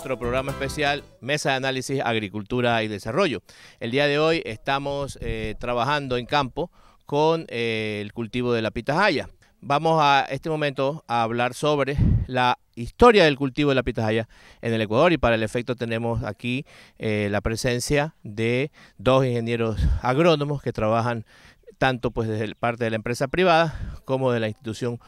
nuestro programa especial Mesa de Análisis Agricultura y Desarrollo. El día de hoy estamos eh, trabajando en campo con eh, el cultivo de la pitahaya. Vamos a este momento a hablar sobre la historia del cultivo de la pitahaya en el Ecuador y para el efecto tenemos aquí eh, la presencia de dos ingenieros agrónomos que trabajan tanto pues desde parte de la empresa privada como de la institución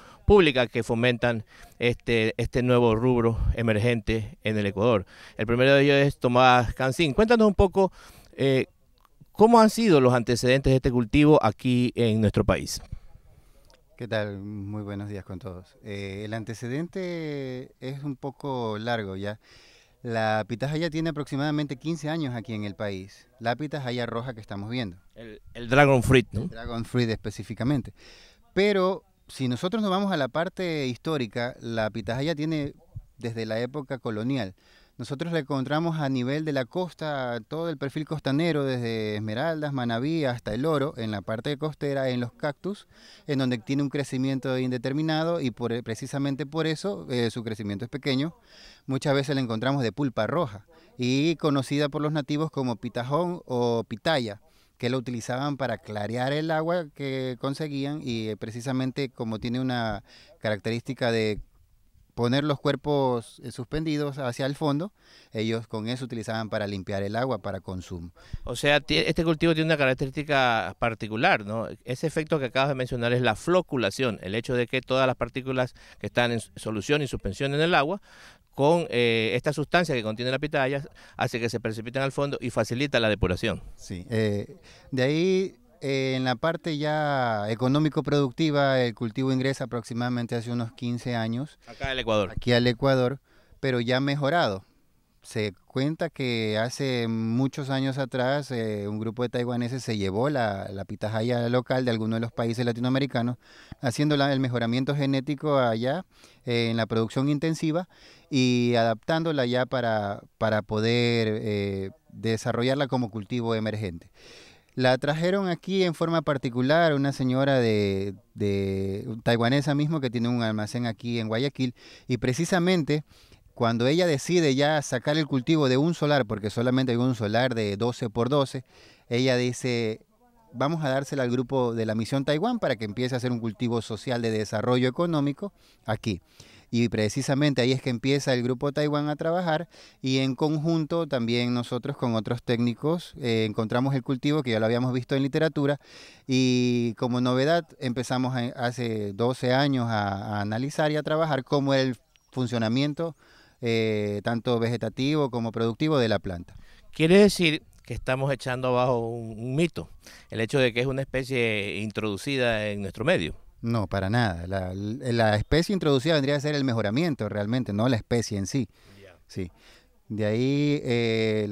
que fomentan este, este nuevo rubro emergente en el Ecuador. El primero de ellos es Tomás Cancín. Cuéntanos un poco eh, cómo han sido los antecedentes de este cultivo aquí en nuestro país. ¿Qué tal? Muy buenos días con todos. Eh, el antecedente es un poco largo ya. La pitahaya tiene aproximadamente 15 años aquí en el país. La pitahaya roja que estamos viendo. El, el dragon fruit, ¿no? El dragon fruit específicamente. Pero si nosotros nos vamos a la parte histórica, la pitahaya tiene desde la época colonial. Nosotros la encontramos a nivel de la costa, todo el perfil costanero, desde Esmeraldas, Manabí hasta El Oro, en la parte costera, en los cactus, en donde tiene un crecimiento indeterminado y por, precisamente por eso eh, su crecimiento es pequeño. Muchas veces la encontramos de pulpa roja y conocida por los nativos como pitajón o pitaya que lo utilizaban para clarear el agua que conseguían y eh, precisamente como tiene una característica de poner los cuerpos eh, suspendidos hacia el fondo, ellos con eso utilizaban para limpiar el agua para consumo. O sea, este cultivo tiene una característica particular, ¿no? Ese efecto que acabas de mencionar es la floculación, el hecho de que todas las partículas que están en solución y suspensión en el agua con eh, esta sustancia que contiene la pitaya hace que se precipiten al fondo y facilita la depuración. Sí, eh, de ahí en la parte ya económico-productiva, el cultivo ingresa aproximadamente hace unos 15 años. Acá al Ecuador. Aquí al Ecuador, pero ya mejorado. Se cuenta que hace muchos años atrás eh, un grupo de taiwaneses se llevó la, la pitahaya local de algunos de los países latinoamericanos, haciéndola el mejoramiento genético allá eh, en la producción intensiva y adaptándola ya para, para poder eh, desarrollarla como cultivo emergente. La trajeron aquí en forma particular una señora de, taiwanesa mismo que tiene un almacén aquí en Guayaquil y precisamente cuando ella decide ya sacar el cultivo de un solar, porque solamente hay un solar de 12 por 12, ella dice, vamos a dársela al grupo de la Misión Taiwán para que empiece a hacer un cultivo social de desarrollo económico aquí y precisamente ahí es que empieza el Grupo Taiwán a trabajar y en conjunto también nosotros con otros técnicos eh, encontramos el cultivo que ya lo habíamos visto en literatura y como novedad empezamos hace 12 años a, analizar y a trabajar cómo el funcionamiento eh, tanto vegetativo como productivo de la planta. Quiere decir que estamos echando abajo un, mito, el hecho de que es una especie introducida en nuestro medio. No, para nada. La, especie introducida vendría a ser el mejoramiento realmente, no la especie en sí. Sí. De ahí, eh,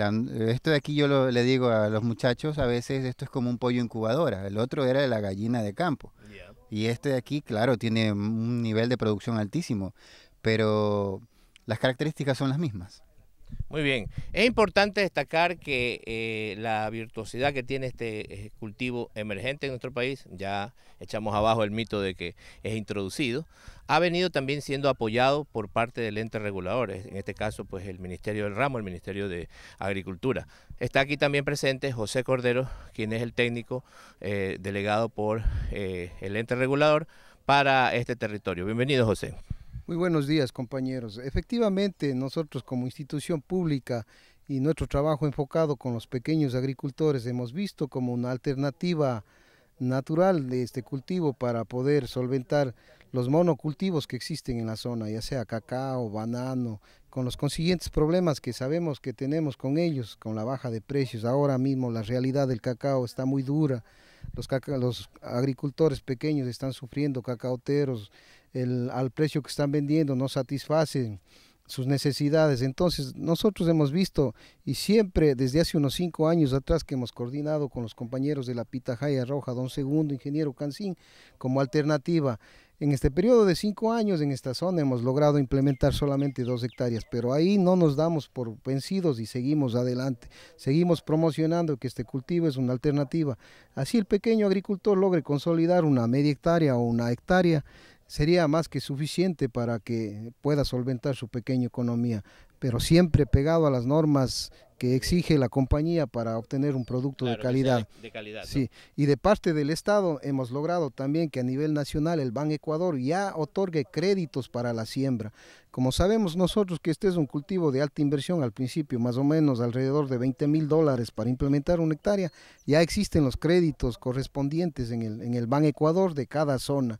esto de aquí yo le digo a los muchachos, a veces esto es como un pollo incubadora, el otro era la gallina de campo. Y este de aquí, claro, tiene un nivel de producción altísimo, pero las características son las mismas. Muy bien. Es importante destacar que eh, la virtuosidad que tiene este eh, cultivo emergente en nuestro país, ya echamos abajo el mito de que es introducido, ha venido también siendo apoyado por parte del ente regulador, en este caso pues el Ministerio del Ramo, el Ministerio de Agricultura. Está aquí también presente José Cordero, quien es el técnico eh, delegado por el ente regulador para este territorio. Bienvenido José. Muy buenos días, compañeros. Efectivamente, nosotros como institución pública y nuestro trabajo enfocado con los pequeños agricultores hemos visto como una alternativa natural de este cultivo para poder solventar los monocultivos que existen en la zona, ya sea cacao, banano, con los consiguientes problemas que sabemos que tenemos con ellos, con la baja de precios. Ahora mismo la realidad del cacao está muy dura, los, los agricultores pequeños están sufriendo, cacaoteros, al precio que están vendiendo, no satisfacen sus necesidades. Entonces, nosotros hemos visto y siempre desde hace unos cinco años atrás que hemos coordinado con los compañeros de la pita Jaya Roja, don Segundo, ingeniero Cancín, como alternativa. En este periodo de cinco años en esta zona hemos logrado implementar solamente dos hectáreas, pero ahí no nos damos por vencidos y seguimos adelante. Seguimos promocionando que este cultivo es una alternativa. Así el pequeño agricultor logre consolidar una media hectárea o una hectárea sería más que suficiente para que pueda solventar su pequeña economía, pero siempre pegado a las normas que exige la compañía para obtener un producto de calidad. De calidad sí. Y de parte del Estado hemos logrado también que a nivel nacional el Ban Ecuador ya otorgue créditos para la siembra. Como sabemos nosotros que este es un cultivo de alta inversión al principio, más o menos alrededor de 20 mil dólares para implementar una hectárea, ya existen los créditos correspondientes en el, en el Ban Ecuador de cada zona.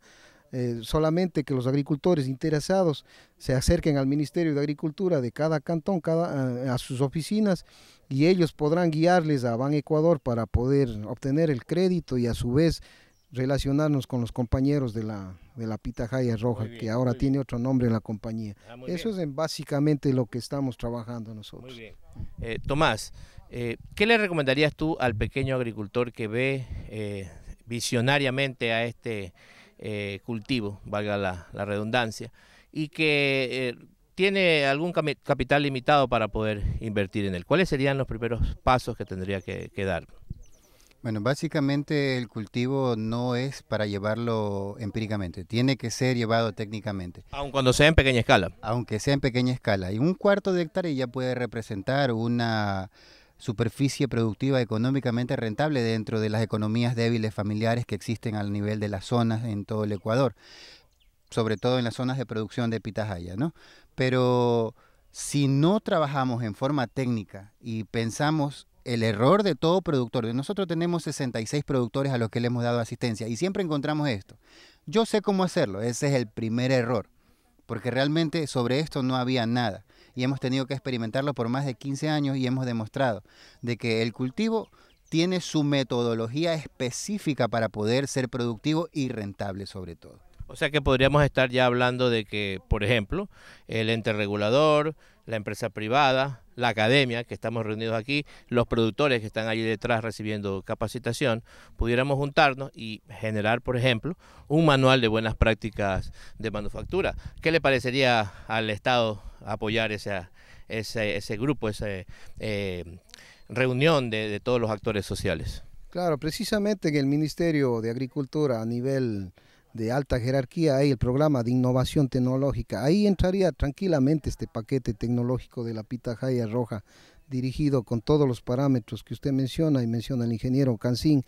Eh, solamente que los agricultores interesados se acerquen al Ministerio de Agricultura de cada cantón, cada, eh, a, sus oficinas, y ellos podrán guiarles a Ban Ecuador para poder obtener el crédito y a su vez relacionarnos con los compañeros de la, de la Pitahaya Roja, que ahora tiene otro nombre en la compañía. Ah, Eso es básicamente lo que estamos trabajando nosotros. Eh, Tomás, ¿qué le recomendarías tú al pequeño agricultor que ve visionariamente a este eh, cultivo, valga la, redundancia, y que eh, tiene algún capital limitado para poder invertir en él. ¿Cuáles serían los primeros pasos que tendría que, dar? Bueno, básicamente el cultivo no es para llevarlo empíricamente, tiene que ser llevado técnicamente. Aun cuando sea en pequeña escala. Aunque sea en pequeña escala. Y un cuarto de hectárea ya puede representar una superficie productiva económicamente rentable dentro de las economías débiles familiares que existen al nivel de las zonas en todo el Ecuador, sobre todo en las zonas de producción de pitahaya, ¿no? Pero si no trabajamos en forma técnica y pensamos el error de todo productor, nosotros tenemos 66 productores a los que le hemos dado asistencia y siempre encontramos esto. Yo sé cómo hacerlo, ese es el primer error, porque realmente sobre esto no había nada y hemos tenido que experimentarlo por más de 15 años y hemos demostrado de que el cultivo tiene su metodología específica para poder ser productivo y rentable sobre todo. O sea que podríamos estar ya hablando de que, por ejemplo, el ente regulador, la empresa privada, la academia, que estamos reunidos aquí, los productores que están allí detrás recibiendo capacitación, pudiéramos juntarnos y generar, por ejemplo, un manual de buenas prácticas de manufactura. ¿Qué le parecería al Estado apoyar ese, ese, ese grupo, esa eh, reunión de, de todos los actores sociales? Claro, precisamente que el Ministerio de Agricultura a nivel de alta jerarquía, hay el programa de innovación tecnológica. Ahí entraría tranquilamente este paquete tecnológico de la pitahaya roja, dirigido con todos los parámetros que usted menciona y menciona el ingeniero Cancín,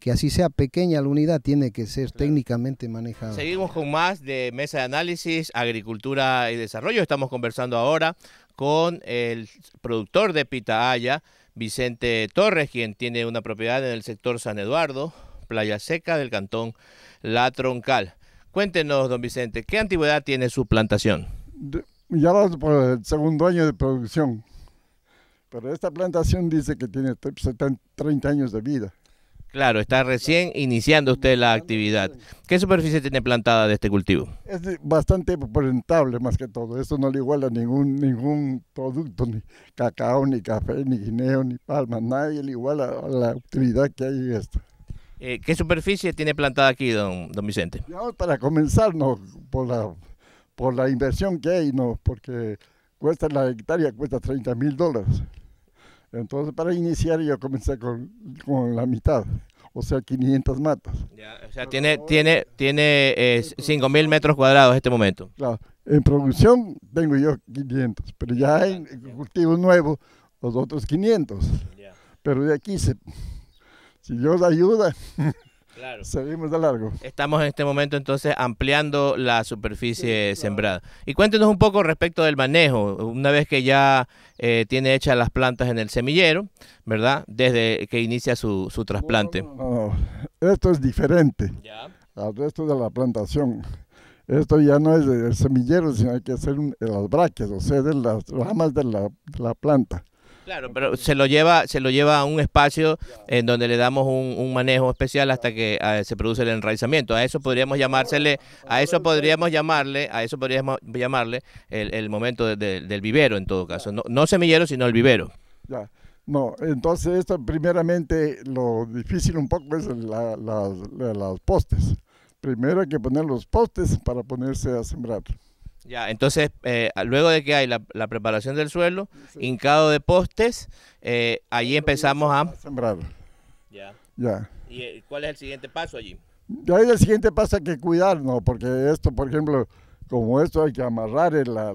que así sea pequeña la unidad, tiene que ser técnicamente manejada. Seguimos con más de Mesa de Análisis, Agricultura y Desarrollo. Estamos conversando ahora con el productor de pitahaya, Vicente Torres, quien tiene una propiedad en el sector San Eduardo, Playa Seca del Cantón La Troncal. Cuéntenos, don Vicente, ¿qué antigüedad tiene su plantación? ya vamos por el segundo año de producción, pero esta plantación dice que tiene 30 años de vida. Claro, está recién iniciando usted la actividad. ¿Qué superficie tiene plantada de este cultivo? Es bastante rentable más que todo. Esto no le iguala ningún, ningún producto, ni cacao, ni café, ni guineo, ni palma. Nadie le iguala a la actividad que hay en esto. Eh, ¿Qué superficie tiene plantada aquí, don, Vicente? para comenzar, no, por la, por la inversión que hay, no, porque cuesta la hectárea cuesta 30 mil dólares. Entonces, para iniciar, yo comencé con, la mitad, o sea, 500 matas. o sea, tiene, tiene, tiene 5 eh, mil metros cuadrados en este momento. Claro. En producción tengo yo 500, pero ya en cultivo nuevo los otros 500. Pero de aquí se, Dios ayuda. Seguimos de largo. Estamos en este momento entonces ampliando la superficie sembrada. Y cuéntenos un poco respecto del manejo. Una vez que ya eh, tiene hechas las plantas en el semillero, ¿verdad? Desde que inicia su, trasplante. Oh, esto es diferente al resto de la plantación. Esto ya no es el semillero, sino hay que hacer las braquias, o sea, de las ramas de la, de la planta. Claro, pero se lo lleva, se lo lleva a un espacio en donde le damos un, manejo especial hasta que ah, se produce el enraizamiento. A eso podríamos llamársele, a eso podríamos llamarle, a eso podríamos llamarle el, momento del vivero en todo caso. No, semillero, sino el vivero. Ya. No, entonces esto primeramente lo difícil un poco es la, postes. Primero hay que poner los postes para ponerse a sembrar. Ya, entonces, eh, luego de que hay la, preparación del suelo, hincado de postes, eh, allí empezamos a... Sembrar. Ya. ya. ¿Y eh, cuál es el siguiente paso allí? Ya el siguiente paso hay que ¿no? porque esto, por ejemplo, como esto hay que amarrar las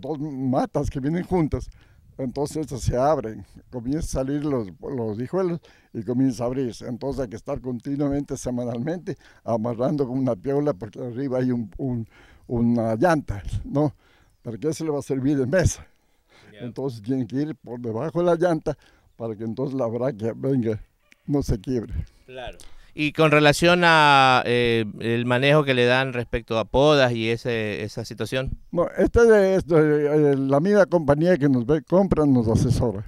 dos matas que vienen juntas, entonces se abren, comienzan a salir los, los hijuelos y comienzan a abrirse. Entonces hay que estar continuamente, semanalmente, amarrando con una piola, porque arriba hay un una llanta, ¿no? ¿Para qué se le va a servir de mesa? Entonces tiene que ir por debajo de la llanta para que entonces la braquia venga, no se quiebre. Claro. Y con relación a eh, el manejo que le dan respecto a podas y ese, esa situación. No, esta es este, eh, la misma compañía que nos ve, compran, nos asesora.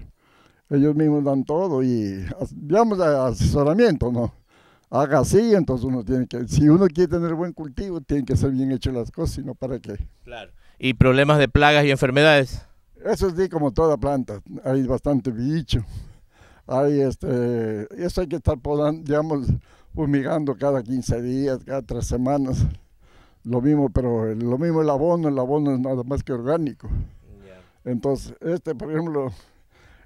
Ellos mismos dan todo y digamos asesoramiento, ¿no? haga así, entonces uno tiene que, si uno quiere tener buen cultivo, tiene que ser bien hecho las cosas, sino para qué. Claro. ¿Y problemas de plagas y enfermedades? Eso es de como toda planta, hay bastante bicho. Hay este, eso hay que estar podando, digamos, fumigando cada 15 días, cada 3 semanas. Lo mismo, pero lo mismo el abono, el abono es nada más que orgánico. Entonces, este, por ejemplo,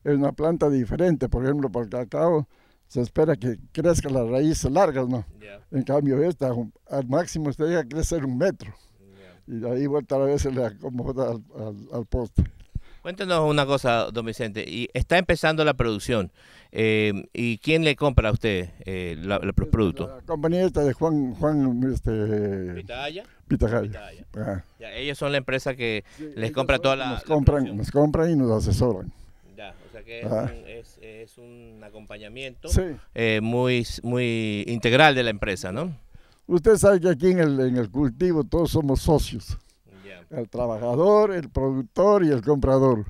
es una planta diferente, por ejemplo, para el cacao se espera que crezca la raíz largas, ¿no? En cambio esta, al máximo usted llega crecer un metro. Y ahí vuelta a la vez se le acomoda al, poste. Cuéntenos una cosa, don Vicente. Y está empezando la producción. Eh, ¿Y quién le compra a usted eh, la, el producto? La compañía esta de Juan... Juan este, ah. ellos son la empresa que les compra todas. la... Nos, nos compran y nos asesoran o sea que es un, acompañamiento eh, muy, muy integral de la empresa, ¿no? Usted sabe que aquí en el, cultivo todos somos socios. El trabajador, el productor y el comprador.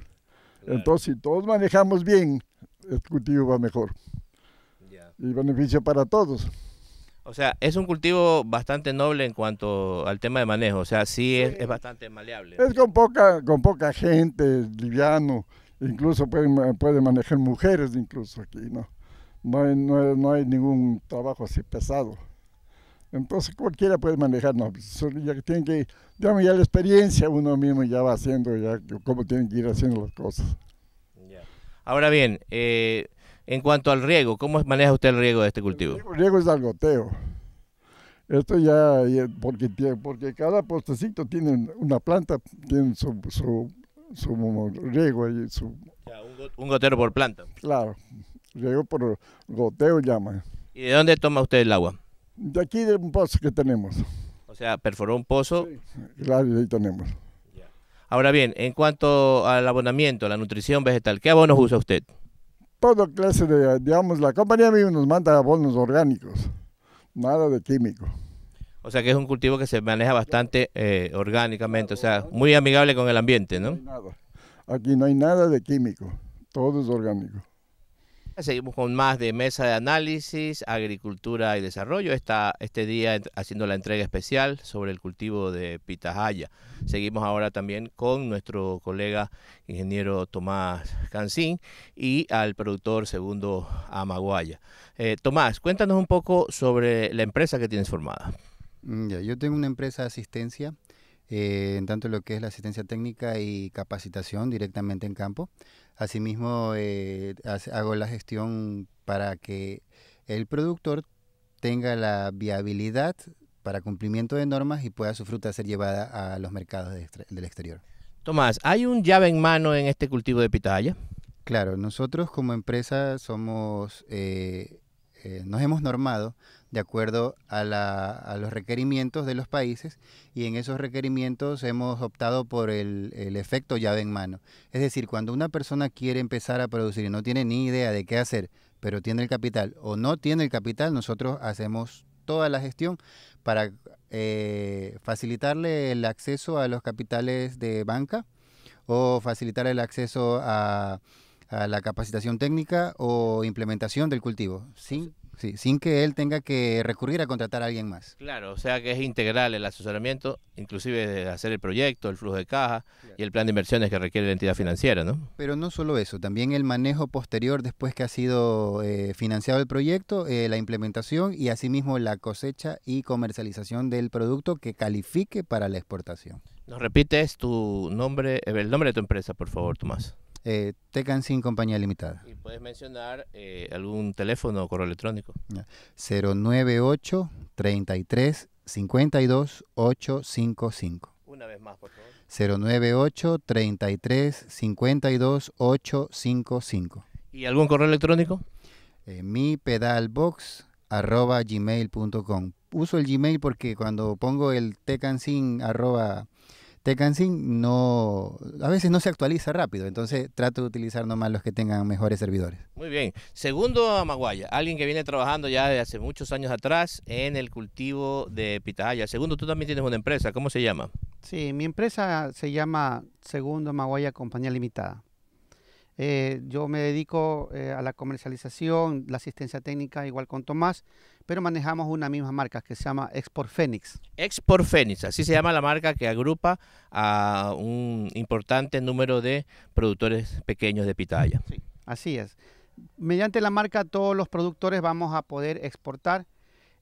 Entonces, si todos manejamos bien, el cultivo va mejor. Y beneficio para todos. O sea, es un cultivo bastante noble en cuanto al tema de manejo. O sea, sí es, es bastante maleable. Es con poca, con poca gente, liviano. Incluso pueden, manejar mujeres incluso aquí, ¿no? No hay, no, hay ningún trabajo así pesado. Entonces cualquiera puede manejar, no, pues, ya que tienen que, digamos, ya la experiencia uno mismo ya va haciendo, ya cómo tienen que ir haciendo las cosas. Ahora bien, eh, en cuanto al riego, ¿cómo maneja usted el riego de este cultivo? El riego, es al goteo. Esto ya, porque, porque cada postecito tiene una planta, tiene su, su riego un, gotero por planta. Claro, riego por goteo llama. ¿Y de dónde toma usted el agua? De aquí de un pozo que tenemos. O sea, perforó un pozo. claro, y ahí tenemos. Ahora bien, en cuanto al abonamiento, la nutrición vegetal, ¿qué abonos usa usted? Toda clase de, digamos, la compañía nos manda abonos orgánicos, nada de químico. O sea que es un cultivo que se maneja bastante eh, orgánicamente, o sea, muy amigable con el ambiente, ¿no? Aquí no hay nada de químico, todo es orgánico. Seguimos con más de Mesa de Análisis, Agricultura y Desarrollo. está este día haciendo la entrega especial sobre el cultivo de pitahaya. Seguimos ahora también con nuestro colega ingeniero Tomás Cancín y al productor segundo Amaguaya. Eh, Tomás, cuéntanos un poco sobre la empresa que tienes formada. Mm, yo tengo una empresa de asistencia, eh, en tanto lo que es la asistencia técnica y capacitación directamente en campo. Asimismo, eh, hago la gestión para que el productor tenga la viabilidad para cumplimiento de normas y pueda su fruta ser llevada a los mercados del exterior. Tomás, ¿hay un llave en mano en este cultivo de pitaya? Claro, nosotros como empresa somos eh, eh, nos hemos normado de acuerdo a, los requerimientos de los países y en esos requerimientos hemos optado por el, efecto llave en mano. Es decir, cuando una persona quiere empezar a producir y no tiene ni idea de qué hacer, pero tiene el capital o no tiene el capital, nosotros hacemos toda la gestión para eh, facilitarle el acceso a los capitales de banca o facilitar el acceso a la capacitación técnica o implementación del cultivo, sin, sí, sin que él tenga que recurrir a contratar a alguien más. Claro, o sea que es integral el asesoramiento, inclusive de hacer el proyecto, el flujo de caja y el plan de inversiones que requiere la entidad financiera, ¿no? Pero no solo eso, también el manejo posterior después que ha sido eh, financiado el proyecto, eh, la implementación y asimismo la cosecha y comercialización del producto que califique para la exportación. ¿Nos repites tu nombre, eh, el nombre de tu empresa, por favor, Tomás? Eh, Tecan sin compañía limitada. Y puedes mencionar eh, algún teléfono o correo electrónico. 098 33 52 855. Una vez más, por favor. 098 33 52 855. ¿Y algún correo electrónico? mipedalbox.com eh, mi Uso el Gmail porque cuando pongo el sin arroba Tecansin no, a veces no se actualiza rápido, entonces trato de utilizar nomás los que tengan mejores servidores. Muy bien. Segundo Amaguaya, alguien que viene trabajando ya desde hace muchos años atrás en el cultivo de pitahaya. Segundo, tú también tienes una empresa, ¿cómo se llama? Sí, mi empresa se llama Segundo Amaguaya Compañía Limitada. Eh, yo me dedico eh, a la comercialización, la asistencia técnica igual con Tomás, pero manejamos una misma marca que se llama Export Fénix Export Fénix, así se llama la marca que agrupa a un importante número de productores pequeños de pitaya. así es. Mediante la marca todos los productores vamos a poder exportar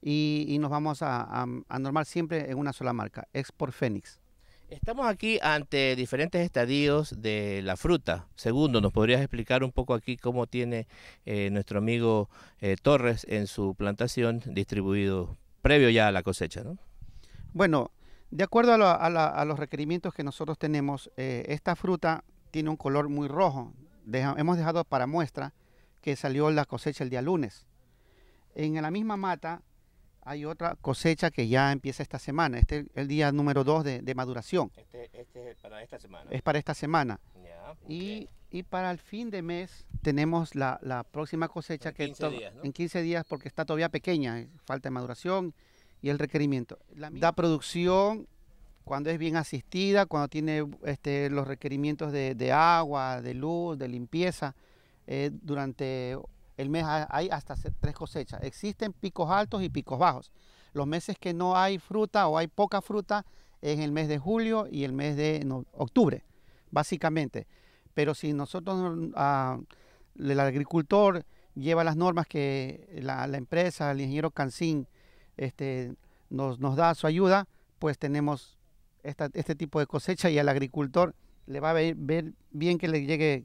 y, nos vamos a, a, normar siempre en una sola marca, Export Fénix Estamos aquí ante diferentes estadios de la fruta. Segundo, ¿nos podrías explicar un poco aquí cómo tiene eh, nuestro amigo eh, Torres en su plantación distribuido previo ya a la cosecha? Bueno, de acuerdo a, los requerimientos que nosotros tenemos, eh, esta fruta tiene un color muy rojo. hemos dejado para muestra que salió la cosecha el día lunes. En la misma mata hay otra cosecha que ya empieza esta semana. Este es el día número 2 de, maduración. Este, este, es para esta semana. Es para esta semana. y, para el fin de mes tenemos la, próxima cosecha que 15 días, en 15 días porque está todavía pequeña, eh, falta de maduración y el requerimiento. La da producción cuando es bien asistida, cuando tiene este, los requerimientos de, agua, de luz, de limpieza, eh, durante el mes hay hasta tres cosechas. Existen picos altos y picos bajos. Los meses que no hay fruta o hay poca fruta es el mes de julio y el mes de octubre, básicamente. Pero si nosotros, ah, el agricultor lleva las normas que la, empresa, el ingeniero Cancín, este, nos, da su ayuda, pues tenemos este tipo de cosecha y al agricultor le va a ver, bien que le llegue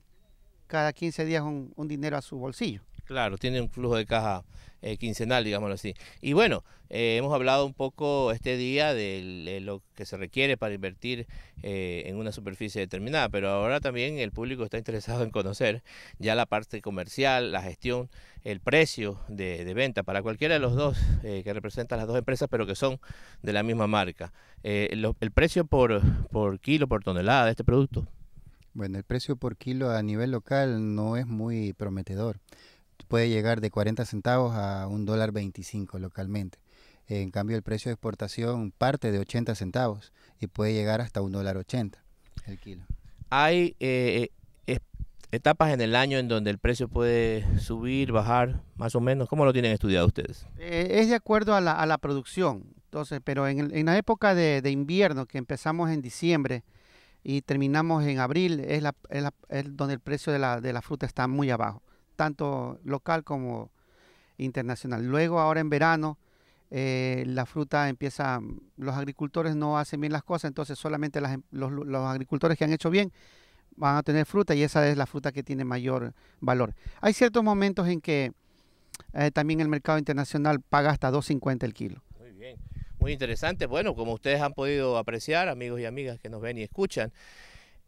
cada 15 días un dinero a su bolsillo. Claro, tiene un flujo de caja eh, quincenal, digámoslo así. Y bueno, eh, hemos hablado un poco este día de, eh, lo que se requiere para invertir en una superficie determinada, pero ahora también el público está interesado en conocer ya la parte comercial, la gestión, el precio de, venta para cualquiera de los dos que representan las dos empresas, pero que son de la misma marca. el precio por kilo, por tonelada de este producto. Bueno, el precio por kilo a nivel local no es muy prometedor puede llegar de 40 centavos a un dólar 25 localmente. En cambio, el precio de exportación parte de 80 centavos y puede llegar hasta un dólar 80 el kilo. Hay eh, eh, etapas en el año en donde el precio puede subir, bajar, más o menos. ¿Cómo lo tienen estudiado ustedes? Eh, es de acuerdo a la, producción. Entonces, pero en, en la época de, invierno, que empezamos en diciembre y terminamos en abril, es, es, la, es donde el precio de la, de la fruta está muy abajo tanto local como internacional. Luego, ahora en verano, eh, la fruta empieza, los agricultores no hacen bien las cosas, entonces solamente em, los, agricultores que han hecho bien van a tener fruta y esa es la fruta que tiene mayor valor. Hay ciertos momentos en que eh, también el mercado internacional paga hasta 2.50 el kilo. Muy bien, muy interesante. Bueno, como ustedes han podido apreciar, amigos y amigas que nos ven y escuchan,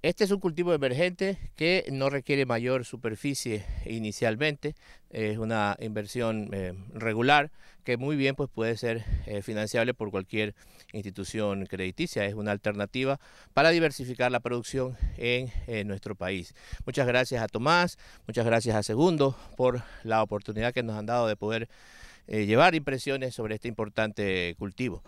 este es un cultivo emergente que no requiere mayor superficie inicialmente, es una inversión eh, regular que muy bien pues, puede ser eh, financiable por cualquier institución crediticia, es una alternativa para diversificar la producción en eh, nuestro país. Muchas gracias a Tomás, muchas gracias a Segundo por la oportunidad que nos han dado de poder llevar impresiones sobre este importante cultivo.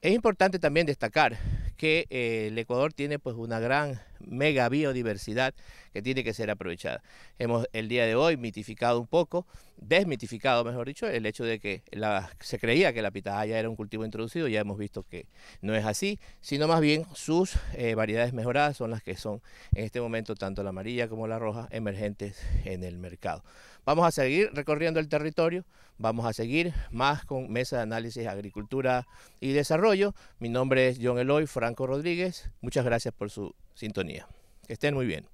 Es importante también destacar que el Ecuador tiene pues, una gran mega biodiversidad que tiene que ser aprovechada. Hemos el día de hoy mitificado un poco, desmitificado, mejor dicho, el hecho de que se creía que la pitahaya era un cultivo introducido, ya hemos visto que no es así, sino más bien sus eh, variedades mejoradas son las que son en este momento tanto la amarilla como la roja emergentes en el mercado. Vamos a seguir recorriendo el territorio, vamos a seguir más con Mesa de Análisis Agricultura y Desarrollo. Mi nombre es John Eloy Franco Rodríguez. Muchas gracias por su sintonía. Que estén muy bien.